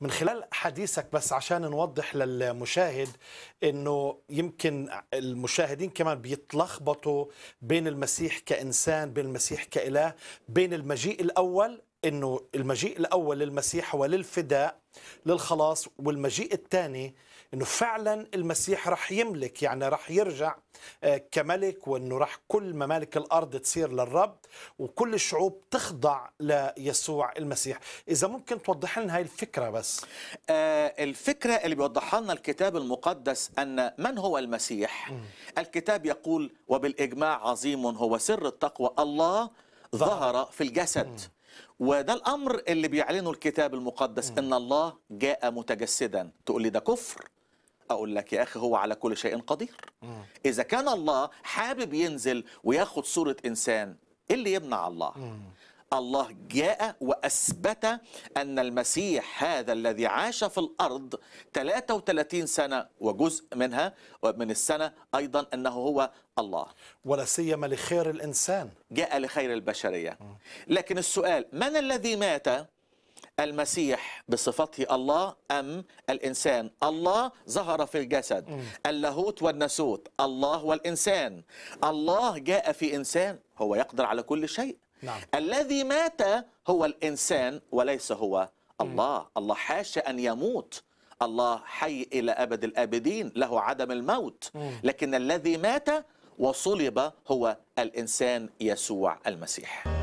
من خلال حديثك بس عشان نوضح للمشاهد انه يمكن المشاهدين كمان بيتلخبطوا بين المسيح كانسان بين المسيح كاله بين المجيء الاول انه المجيء الاول للمسيح هو للفداء للخلاص والمجيء الثاني انه فعلا المسيح رح يملك يعني رح يرجع آه، كملك وانه رح كل ممالك الارض تصير للرب وكل الشعوب تخضع ليسوع المسيح اذا ممكن توضح لنا هاي الفكره بس آه الفكره اللي بيوضحها لنا الكتاب المقدس ان من هو المسيح م. الكتاب يقول وبالاجماع عظيم هو سر التقوى الله ظهر في الجسد م. وده الأمر اللي بيعلنه الكتاب المقدس إن الله جاء متجسدا تقول لي ده كفر أقول لك يا أخي هو على كل شيء قدير إذا كان الله حابب ينزل وياخد صورة إنسان إيه اللي يمنع الله الله جاء وأثبت أن المسيح هذا الذي عاش في الأرض 33 سنة وجزء منها ومن السنة أيضا أنه هو الله ولا سيما لخير الإنسان جاء لخير البشرية لكن السؤال من الذي مات المسيح بصفته الله أم الإنسان الله ظهر في الجسد اللاهوت والنسوت الله والإنسان الله جاء في إنسان هو يقدر على كل شيء نعم. الذي مات هو الإنسان وليس هو الله مم. الله حاشا أن يموت الله حي إلى أبد الآبدين له عدم الموت مم. لكن الذي مات وصلب هو الإنسان يسوع المسيح